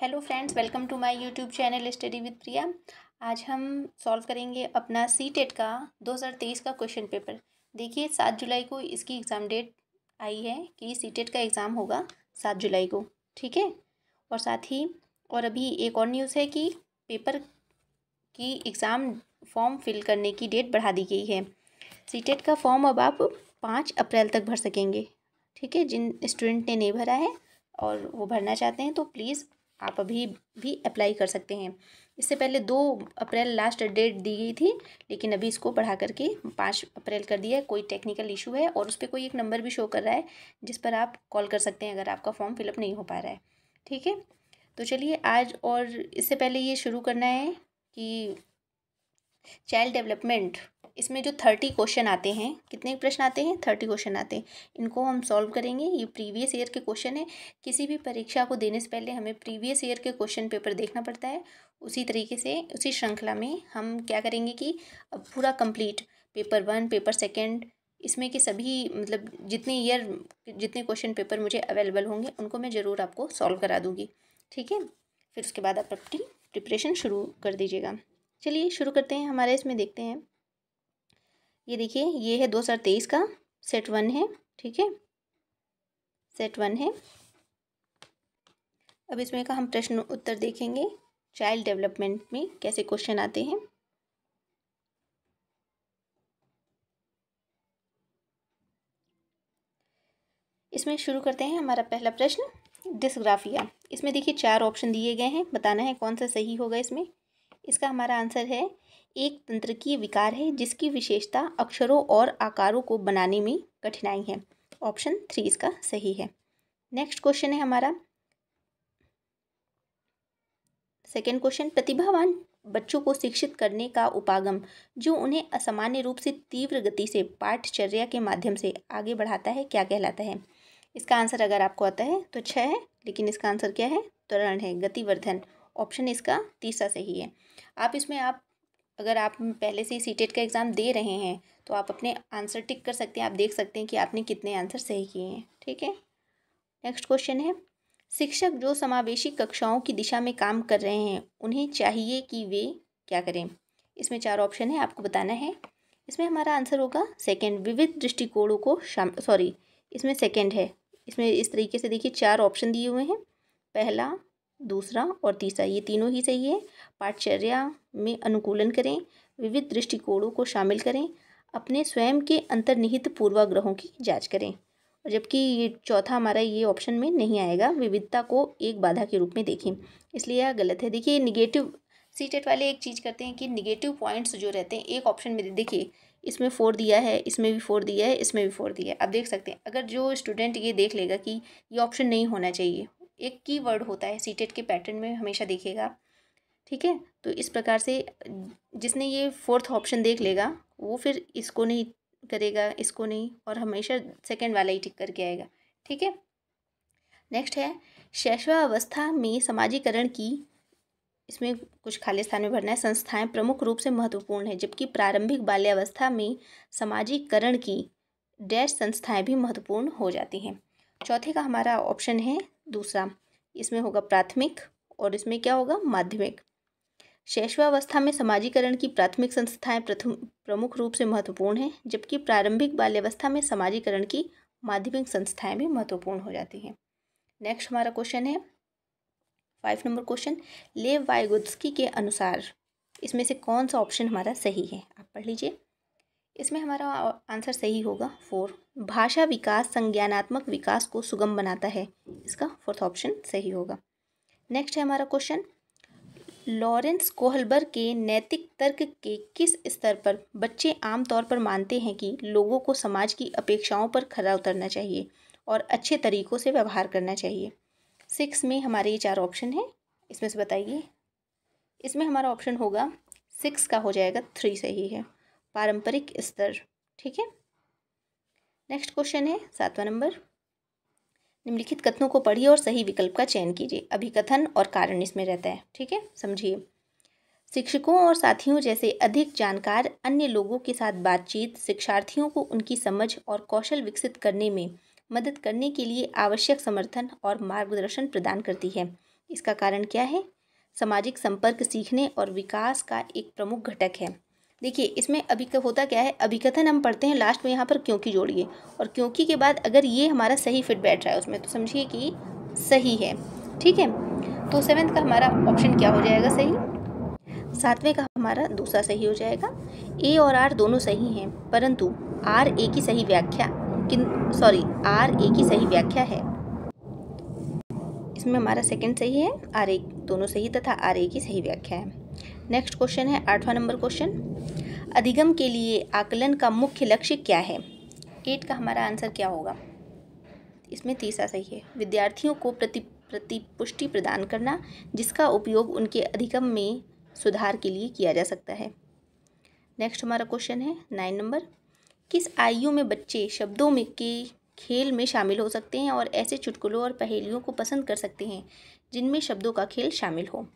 hello friends welcome to my YouTube channel study with Priya आज हम solve करेंगे अपना सी टेट e का 2023 का क्वेश्चन पेपर देखिए सात जुलाई को इसकी एग्ज़ाम डेट आई है कि सी टेट e का एग्ज़ाम होगा सात जुलाई को ठीक है और साथ ही और अभी एक और न्यूज़ है कि पेपर की एग्ज़ाम फॉर्म फिल करने की डेट बढ़ा दी गई है सी टेट e का फॉर्म अब आप पाँच अप्रैल तक भर सकेंगे ठीक है जिन स्टूडेंट ने नहीं भरा है और वो भरना चाहते हैं तो प्लीज़ आप अभी भी अप्लाई कर सकते हैं इससे पहले दो अप्रैल लास्ट डेट दी गई थी लेकिन अभी इसको बढ़ा करके पाँच अप्रैल कर दिया है कोई टेक्निकल इशू है और उस पर कोई एक नंबर भी शो कर रहा है जिस पर आप कॉल कर सकते हैं अगर आपका फॉर्म फिलअप नहीं हो पा रहा है ठीक है तो चलिए आज और इससे पहले ये शुरू करना है कि चाइल्ड डेवलपमेंट इसमें जो थर्टी क्वेश्चन आते हैं कितने प्रश्न आते हैं थर्टी क्वेश्चन आते हैं इनको हम सॉल्व करेंगे ये प्रीवियस ईयर के क्वेश्चन है किसी भी परीक्षा को देने से पहले हमें प्रीवियस ईयर के क्वेश्चन पेपर देखना पड़ता है उसी तरीके से उसी श्रृंखला में हम क्या करेंगे कि अब पूरा complete paper one paper second इसमें के सभी मतलब जितने ईयर जितने क्वेश्चन पेपर मुझे अवेलेबल होंगे उनको मैं ज़रूर आपको सॉल्व करा दूँगी ठीक है फिर उसके बाद आप अपनी प्रिपरेशन शुरू कर दीजिएगा चलिए शुरू करते हैं हमारे इसमें देखते हैं ये देखिए ये है दो हज़ार तेईस का सेट वन है ठीक है सेट वन है अब इसमें का हम प्रश्न उत्तर देखेंगे चाइल्ड डेवलपमेंट में कैसे क्वेश्चन आते हैं इसमें शुरू करते हैं हमारा पहला प्रश्न डिस्ग्राफिया इसमें देखिए चार ऑप्शन दिए गए हैं बताना है कौन सा सही होगा इसमें इसका हमारा आंसर है एक की विकार है जिसकी विशेषता अक्षरों और आकारों को बनाने में कठिनाई है ऑप्शन थ्री इसका सही है नेक्स्ट क्वेश्चन है हमारा सेकेंड क्वेश्चन प्रतिभावान बच्चों को शिक्षित करने का उपागम जो उन्हें असामान्य रूप से तीव्र गति से पाठचर्या के माध्यम से आगे बढ़ाता है क्या कहलाता है इसका आंसर अगर आपको आता है तो छः है लेकिन इसका आंसर क्या है त्वरण है गतिवर्धन ऑप्शन इसका तीसरा सही है आप इसमें आप अगर आप पहले से ही सी e का एग्ज़ाम दे रहे हैं तो आप अपने आंसर टिक कर सकते हैं आप देख सकते हैं कि आपने कितने आंसर सही किए हैं ठीक है नेक्स्ट क्वेश्चन है शिक्षक जो समावेशी कक्षाओं की दिशा में काम कर रहे हैं उन्हें चाहिए कि वे क्या करें इसमें चार ऑप्शन है आपको बताना है इसमें हमारा आंसर होगा सेकेंड विविध दृष्टिकोणों को शाम सॉरी इसमें सेकेंड है इसमें इस तरीके से देखिए चार ऑप्शन दिए हुए हैं पहला दूसरा और तीसरा ये तीनों ही सही है पाठचर्या में अनुकूलन करें विविध दृष्टिकोणों को शामिल करें अपने स्वयं के अंतर्निहित पूर्वाग्रहों की जांच करें और जबकि ये चौथा हमारा ये ऑप्शन में नहीं आएगा विविधता को एक बाधा के रूप में देखें इसलिए यह गलत है देखिए निगेटिव सीटेट वाले एक चीज़ करते हैं कि निगेटिव पॉइंट्स जो रहते हैं एक ऑप्शन में देखिए इसमें फोर दिया है इसमें भी फोर दिया है इसमें भी फोर दिया है आप देख सकते हैं अगर जो स्टूडेंट ये देख लेगा कि ये ऑप्शन नहीं होना चाहिए एक की वर्ड होता है सीटेट के पैटर्न में हमेशा देखेगा ठीक है तो इस प्रकार से जिसने ये फोर्थ ऑप्शन देख लेगा वो फिर इसको नहीं करेगा इसको नहीं और हमेशा सेकेंड वाला ही टिक करके आएगा ठीक है नेक्स्ट है शैशवावस्था में समाजीकरण की इसमें कुछ खाली स्थान में भरना है संस्थाएं प्रमुख रूप से महत्वपूर्ण है जबकि प्रारंभिक बाल्यावस्था में सामाजिकरण की डैश संस्थाएं भी महत्वपूर्ण हो जाती हैं चौथे का हमारा ऑप्शन है दूसरा इसमें होगा प्राथमिक और इसमें क्या होगा माध्यमिक शैशवावस्था में समाजीकरण की प्राथमिक संस्थाएं प्रथम प्रमुख रूप से महत्वपूर्ण हैं जबकि प्रारंभिक बाल्यावस्था में समाजीकरण की माध्यमिक संस्थाएं भी महत्वपूर्ण हो जाती हैं नेक्स्ट हमारा क्वेश्चन है फाइव नंबर क्वेश्चन लेव वायगुत्स्की के अनुसार इसमें से कौन सा ऑप्शन हमारा सही है आप पढ़ लीजिए इसमें हमारा आंसर सही होगा फोर भाषा विकास संज्ञानात्मक विकास को सुगम बनाता है इसका फोर्थ ऑप्शन सही होगा नेक्स्ट है हमारा क्वेश्चन लॉरेंस कोहलबर के नैतिक तर्क के किस स्तर पर बच्चे आम तौर पर मानते हैं कि लोगों को समाज की अपेक्षाओं पर खरा उतरना चाहिए और अच्छे तरीक़ों से व्यवहार करना चाहिए सिक्स में हमारे ये चार ऑप्शन हैं इसमें से बताइए इसमें हमारा ऑप्शन होगा सिक्स का हो जाएगा थ्री सही है पारंपरिक स्तर ठीक है नेक्स्ट क्वेश्चन है सातवां नंबर निम्नलिखित कथनों को पढ़िए और सही विकल्प का चयन कीजिए अभिकथन और कारण इसमें रहता है ठीक है समझिए शिक्षकों और साथियों जैसे अधिक जानकार अन्य लोगों के साथ बातचीत शिक्षार्थियों को उनकी समझ और कौशल विकसित करने में मदद करने के लिए आवश्यक समर्थन और मार्गदर्शन प्रदान करती है इसका कारण क्या है सामाजिक संपर्क सीखने और विकास का एक प्रमुख घटक है देखिए इसमें अभी का होता क्या है अभी कथन हम पढ़ते हैं लास्ट में यहाँ पर क्योंकि जोड़िए और क्योंकि के बाद अगर ये हमारा सही फिट बैठ रहा है उसमें तो समझिए कि सही है ठीक है तो सेवन्थ का हमारा ऑप्शन क्या हो जाएगा सही सातवें का हमारा दूसरा सही हो जाएगा ए और आर दोनों सही हैं परंतु आर ए की सही व्याख्या किन सॉरी आर ए की सही व्याख्या है इसमें हमारा सेकंड सही है आर ए दोनों सही तथा आर ए की सही व्याख्या है नेक्स्ट क्वेश्चन है आठवां नंबर क्वेश्चन अधिगम के लिए आकलन का मुख्य लक्ष्य क्या है एट का हमारा आंसर क्या होगा इसमें तीसरा सही है विद्यार्थियों को प्रति प्रतिपुष्टि प्रदान करना जिसका उपयोग उनके अधिगम में सुधार के लिए किया जा सकता है नेक्स्ट हमारा क्वेश्चन है नाइन नंबर किस आयु में बच्चे शब्दों में के खेल में शामिल हो सकते हैं और ऐसे चुटकुलों और पहेलियों को पसंद कर सकते हैं जिनमें शब्दों का खेल शामिल हो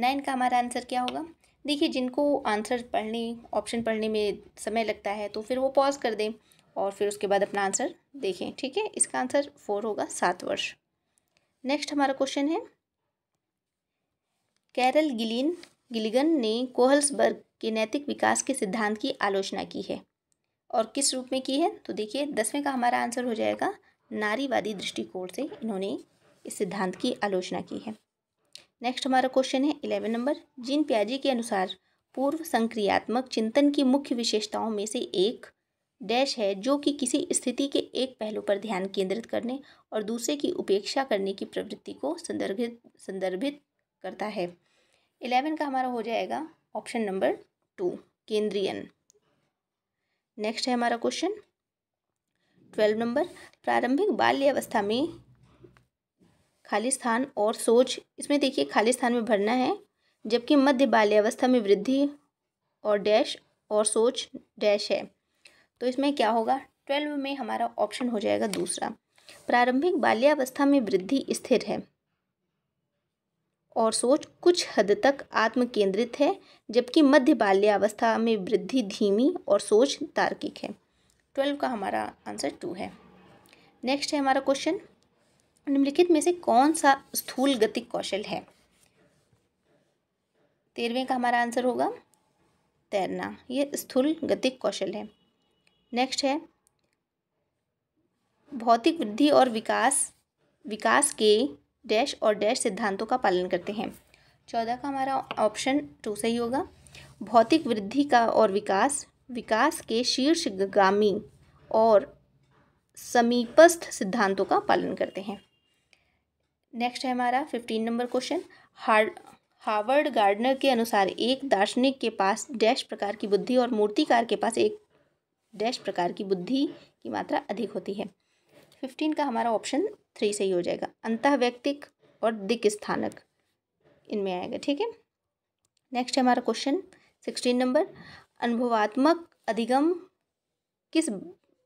नाइन का हमारा आंसर क्या होगा देखिए जिनको आंसर पढ़ने ऑप्शन पढ़ने में समय लगता है तो फिर वो पॉज कर दें और फिर उसके बाद अपना आंसर देखें ठीक है इसका आंसर फोर होगा सात वर्ष नेक्स्ट हमारा क्वेश्चन है कैरल गिलिन गिलिगन ने कोहल्सबर्ग के नैतिक विकास के सिद्धांत की आलोचना की है और किस रूप में की है तो देखिए दसवें का हमारा आंसर हो जाएगा नारीवादी दृष्टिकोण से इन्होंने इस सिद्धांत की आलोचना की है नेक्स्ट हमारा क्वेश्चन है इलेवन नंबर जीन प्याजी के अनुसार पूर्व संक्रियात्मक चिंतन की मुख्य विशेषताओं में से एक डैश है जो कि किसी स्थिति के एक पहलू पर ध्यान केंद्रित करने और दूसरे की उपेक्षा करने की प्रवृत्ति को संदर्भित संदर्भित करता है इलेवन का हमारा हो जाएगा ऑप्शन नंबर टू केंद्रियन नेक्स्ट है हमारा क्वेश्चन ट्वेल्व नंबर प्रारंभिक बाल्य अवस्था में खालिस्थान और सोच इसमें देखिए खालिस्थान में भरना है जबकि मध्य बाल्यावस्था में वृद्धि और डैश और सोच डैश है तो इसमें क्या होगा ट्वेल्व में हमारा ऑप्शन हो जाएगा दूसरा प्रारंभिक बाल्यावस्था में वृद्धि स्थिर है और सोच कुछ हद तक आत्म केंद्रित है जबकि मध्य बाल्यावस्था में वृद्धि धीमी और सोच तार्किक है ट्वेल्व का हमारा आंसर टू है नेक्स्ट है हमारा क्वेश्चन निम्नलिखित में से कौन सा स्थूल गतिक कौशल है तेरहवें का हमारा आंसर होगा तैरना ये स्थूल गतिक कौशल है नेक्स्ट है भौतिक वृद्धि और विकास विकास के डैश और डैश सिद्धांतों का पालन करते हैं चौदह का हमारा ऑप्शन टू सही होगा भौतिक वृद्धि का और विकास विकास के शीर्षगामी और समीपस्थ सिद्धांतों का पालन करते हैं नेक्स्ट है हमारा fifteen number question hard Howard Gardner के अनुसार एक दार्शनिक के पास डैश प्रकार की बुद्धि और मूर्तिकार के पास एक डैश प्रकार की बुद्धि की मात्रा अधिक होती है फिफ्टीन का हमारा ऑप्शन थ्री सही हो जाएगा अंत व्यक्तिक और दिक स्थानक इनमें आएगा ठीक है नेक्स्ट है हमारा क्वेश्चन सिक्सटीन नंबर अनुभवात्मक अधिगम किस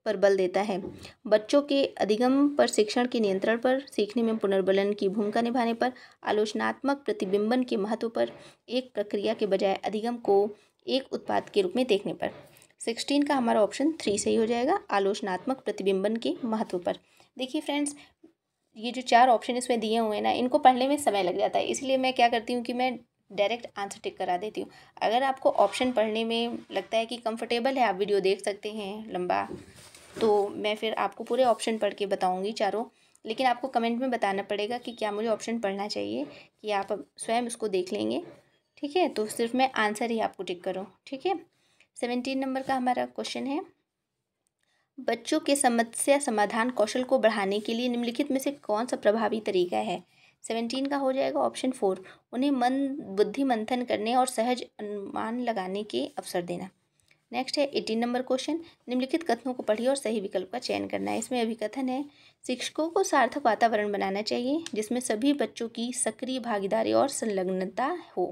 पर बल देता है बच्चों के अधिगम पर शिक्षण के नियंत्रण पर सीखने में पुनर्बलन की भूमिका निभाने पर आलोचनात्मक प्रतिबिंबन के महत्व पर एक प्रक्रिया के बजाय अधिगम को एक उत्पाद के रूप में देखने पर सिक्सटीन का हमारा ऑप्शन थ्री सही हो जाएगा आलोचनात्मक प्रतिबिंबन के महत्व पर देखिए फ्रेंड्स ये जो चार ऑप्शन इसमें दिए हुए हैं ना इनको पढ़ने में समय लग जाता है इसलिए मैं क्या करती हूँ कि मैं डायरेक्ट आंसर टिक करा देती हूँ अगर आपको ऑप्शन पढ़ने में लगता है कि कंफर्टेबल है आप वीडियो देख सकते हैं लंबा तो मैं फिर आपको पूरे ऑप्शन पढ़ के बताऊँगी चारों लेकिन आपको कमेंट में बताना पड़ेगा कि क्या मुझे ऑप्शन पढ़ना चाहिए कि आप स्वयं उसको देख लेंगे ठीक है तो सिर्फ मैं आंसर ही आपको टिक करूँ ठीक है सेवेंटीन नंबर का हमारा क्वेश्चन है बच्चों के समस्या समाधान कौशल को बढ़ाने के लिए निम्नलिखित में से कौन सा प्रभावी तरीका है सेवनटीन का हो जाएगा ऑप्शन फोर उन्हें मन बुद्धि मंथन करने और सहज अनुमान लगाने के अवसर देना नेक्स्ट है एटीन नंबर क्वेश्चन निम्नलिखित कथनों को पढ़िए और सही विकल्प का चयन करना है इसमें अभी कथन है शिक्षकों को सार्थक वातावरण बनाना चाहिए जिसमें सभी बच्चों की सक्रिय भागीदारी और संलग्नता हो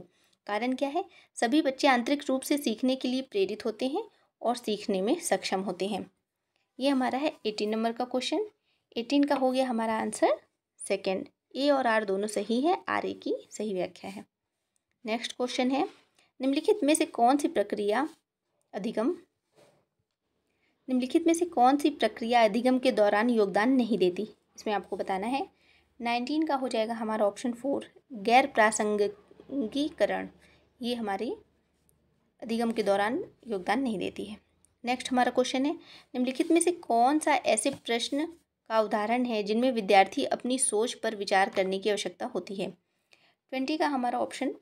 कारण क्या है सभी बच्चे आंतरिक रूप से सीखने के लिए प्रेरित होते हैं और सीखने में सक्षम होते हैं ये हमारा है एटीन नंबर का क्वेश्चन एटीन का हो गया हमारा आंसर सेकेंड ए और आर दोनों सही है आर ए की सही व्याख्या है नेक्स्ट क्वेश्चन है निम्नलिखित में से कौन सी प्रक्रिया अधिगम निम्नलिखित में से कौन सी प्रक्रिया अधिगम के दौरान योगदान नहीं देती इसमें आपको बताना है नाइनटीन का हो जाएगा हमारा ऑप्शन फोर गैर प्रासंगिकीकरण ये हमारी अधिगम के दौरान योगदान नहीं देती है नेक्स्ट हमारा क्वेश्चन है निम्नलिखित में से कौन सा ऐसे प्रश्न का उदाहरण है जिनमें विद्यार्थी अपनी सोच पर विचार करने की आवश्यकता होती है ट्वेंटी का हमारा ऑप्शन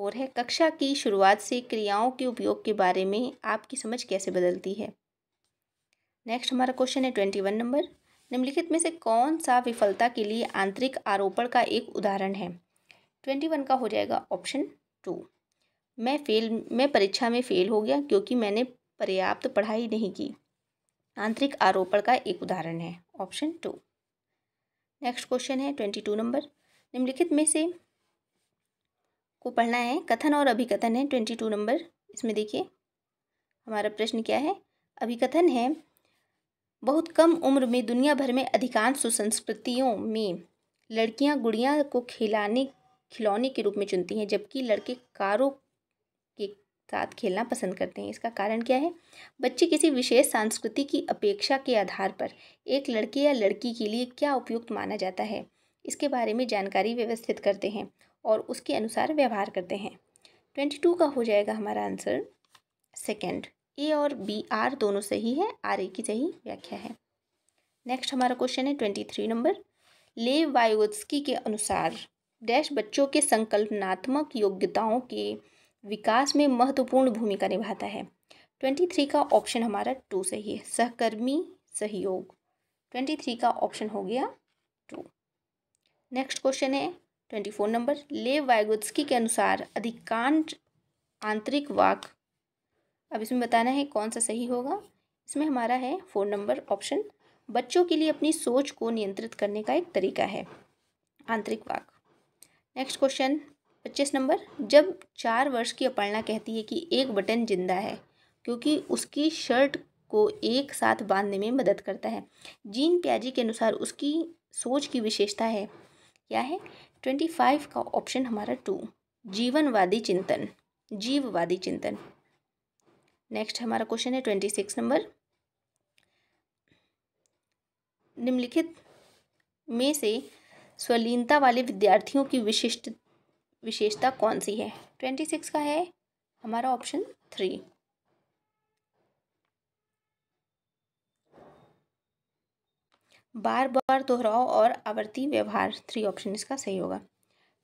फोर है कक्षा की शुरुआत से क्रियाओं के उपयोग के बारे में आपकी समझ कैसे बदलती है नेक्स्ट हमारा क्वेश्चन है ट्वेंटी वन नंबर निम्नलिखित में से कौन सा विफलता के लिए आंतरिक आरोपण का एक उदाहरण है ट्वेंटी वन का हो जाएगा ऑप्शन टू मैं फेल मैं परीक्षा में फेल हो गया क्योंकि मैंने पर्याप्त पढ़ाई नहीं की आंतरिक आरोपण का एक उदाहरण है ऑप्शन टू नेक्स्ट क्वेश्चन है ट्वेंटी टू नंबर निम्नलिखित में से को पढ़ना है कथन और अभिकथन है ट्वेंटी टू नंबर इसमें देखिए हमारा प्रश्न क्या है अभिकथन है बहुत कम उम्र में दुनिया भर में अधिकांश सुसंस्कृतियों में लड़कियां गुड़िया को खिलाने खिलौने के रूप में चुनती हैं जबकि लड़के कारों के साथ खेलना पसंद करते हैं इसका कारण क्या है बच्चे किसी विशेष संस्कृति की अपेक्षा के आधार पर एक लड़के या लड़की के लिए क्या उपयुक्त माना जाता है इसके बारे में जानकारी व्यवस्थित करते हैं और उसके अनुसार व्यवहार करते हैं ट्वेंटी टू का हो जाएगा हमारा आंसर सेकेंड ए और बी आर दोनों सही है आर ए की सही व्याख्या है नेक्स्ट हमारा क्वेश्चन है ट्वेंटी थ्री नंबर ले वायोत्स्की के अनुसार डैश बच्चों के संकल्पनात्मक योग्यताओं के विकास में महत्वपूर्ण भूमिका निभाता है ट्वेंटी थ्री का ऑप्शन हमारा टू सही है सहकर्मी सहयोग ट्वेंटी थ्री का ऑप्शन हो गया टू नेक्स्ट क्वेश्चन है ट्वेंटी फोर नंबर ले वायगुत्स्की के अनुसार अधिकांश आंतरिक वाक अब इसमें बताना है कौन सा सही होगा इसमें हमारा है फोर नंबर ऑप्शन बच्चों के लिए अपनी सोच को नियंत्रित करने का एक तरीका है आंतरिक वाक नेक्स्ट क्वेश्चन पच्चीस नंबर जब चार वर्ष की अपर्णा कहती है कि एक बटन जिंदा है क्योंकि उसकी शर्ट को एक साथ बांधने में मदद करता है जीन प्याजी के अनुसार उसकी सोच की विशेषता है क्या है ट्वेंटी फाइव का ऑप्शन हमारा टू जीवनवादी चिंतन जीववादी चिंतन नेक्स्ट हमारा क्वेश्चन है ट्वेंटी सिक्स नंबर निम्नलिखित में से स्वलीनता वाले विद्यार्थियों की विशिष्ट विशेषता कौन सी है ट्वेंटी सिक्स का है हमारा ऑप्शन थ्री बार बार दोहराओ और आवर्ती व्यवहार थ्री ऑप्शन इसका सही होगा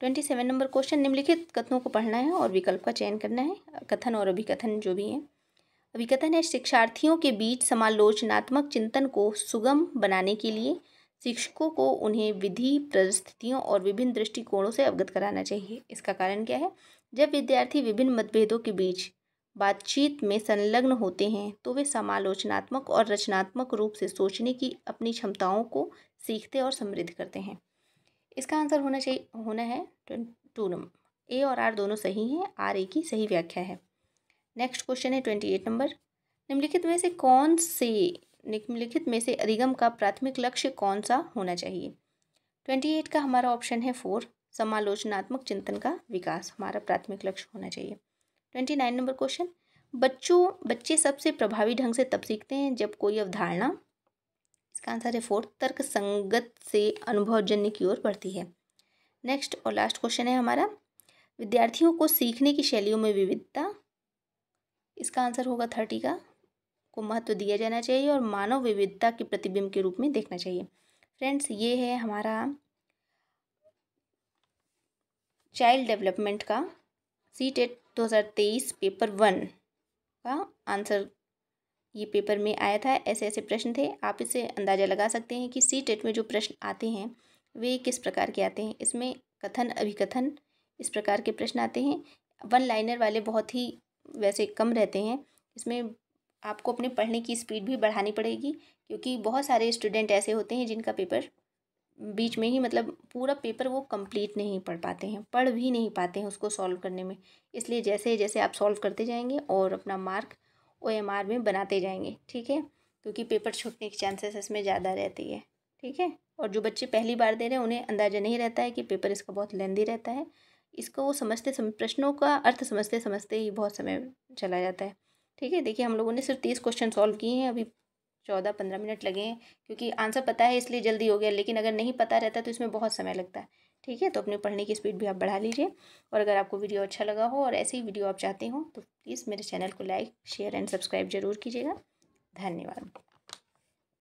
ट्वेंटी सेवन नंबर क्वेश्चन निम्नलिखित कथनों को पढ़ना है और विकल्प का चयन करना है कथन और अभिकथन जो भी है अभिकथन है शिक्षार्थियों के बीच समालोचनात्मक चिंतन को सुगम बनाने के लिए शिक्षकों को उन्हें विधि परिस्थितियों और विभिन्न दृष्टिकोणों से अवगत कराना चाहिए इसका कारण क्या है जब विद्यार्थी विभिन्न मतभेदों के बीच बातचीत में संलग्न होते हैं तो वे समालोचनात्मक और रचनात्मक रूप से सोचने की अपनी क्षमताओं को सीखते और समृद्ध करते हैं इसका आंसर होना चाहिए होना है टू नंबर ए और आर दोनों सही हैं आर ए की सही व्याख्या है नेक्स्ट क्वेश्चन है ट्वेंटी एट नंबर निम्नलिखित में से कौन से निम्नलिखित में से अधिगम का प्राथमिक लक्ष्य कौन सा होना चाहिए ट्वेंटी एट का हमारा ऑप्शन है फोर समालोचनात्मक चिंतन का विकास हमारा प्राथमिक लक्ष्य होना चाहिए ट्वेंटी नाइन नंबर क्वेश्चन बच्चों बच्चे सबसे प्रभावी ढंग से तब सीखते हैं जब कोई अवधारणा इसका आंसर है फोर्थ तर्क संगत से अनुभवजन्य की ओर बढ़ती है नेक्स्ट और लास्ट क्वेश्चन है हमारा विद्यार्थियों को सीखने की शैलियों में विविधता इसका आंसर होगा थर्टी का को महत्व दिया जाना चाहिए और मानव विविधता के प्रतिबिंब के रूप में देखना चाहिए फ्रेंड्स ये है हमारा चाइल्ड डेवलपमेंट का सी टेट दो हज़ार तेईस पेपर वन का आंसर ये पेपर में आया था ऐसे ऐसे प्रश्न थे आप इसे अंदाज़ा लगा सकते हैं कि सी टेट में जो प्रश्न आते हैं वे किस प्रकार के आते हैं इसमें कथन अभिकथन इस प्रकार के प्रश्न आते हैं वन लाइनर वाले बहुत ही वैसे कम रहते हैं इसमें आपको अपने पढ़ने की स्पीड भी बढ़ानी पड़ेगी क्योंकि बहुत सारे स्टूडेंट ऐसे होते हैं जिनका पेपर बीच में ही मतलब पूरा पेपर वो कंप्लीट नहीं पढ़ पाते हैं पढ़ भी नहीं पाते हैं उसको सॉल्व करने में इसलिए जैसे जैसे आप सॉल्व करते जाएंगे और अपना मार्क ओ एम आर में बनाते जाएंगे ठीक है क्योंकि पेपर छूटने के चांसेस इसमें ज़्यादा रहती है ठीक है और जो बच्चे पहली बार दे रहे हैं उन्हें अंदाज़ा नहीं रहता है कि पेपर इसका बहुत लेंदी रहता है इसको वो समझते सम, प्रश्नों का अर्थ समझते समझते ही बहुत समय चला जाता है ठीक है देखिए हम लोगों ने सिर्फ तीस क्वेश्चन सॉल्व किए हैं अभी चौदह पंद्रह मिनट लगे हैं क्योंकि आंसर पता है इसलिए जल्दी हो गया लेकिन अगर नहीं पता रहता तो इसमें बहुत समय लगता है ठीक है तो अपने पढ़ने की स्पीड भी आप बढ़ा लीजिए और अगर आपको वीडियो अच्छा लगा हो और ऐसे ही वीडियो आप चाहते हो तो प्लीज़ मेरे चैनल को लाइक शेयर एंड सब्सक्राइब जरूर कीजिएगा धन्यवाद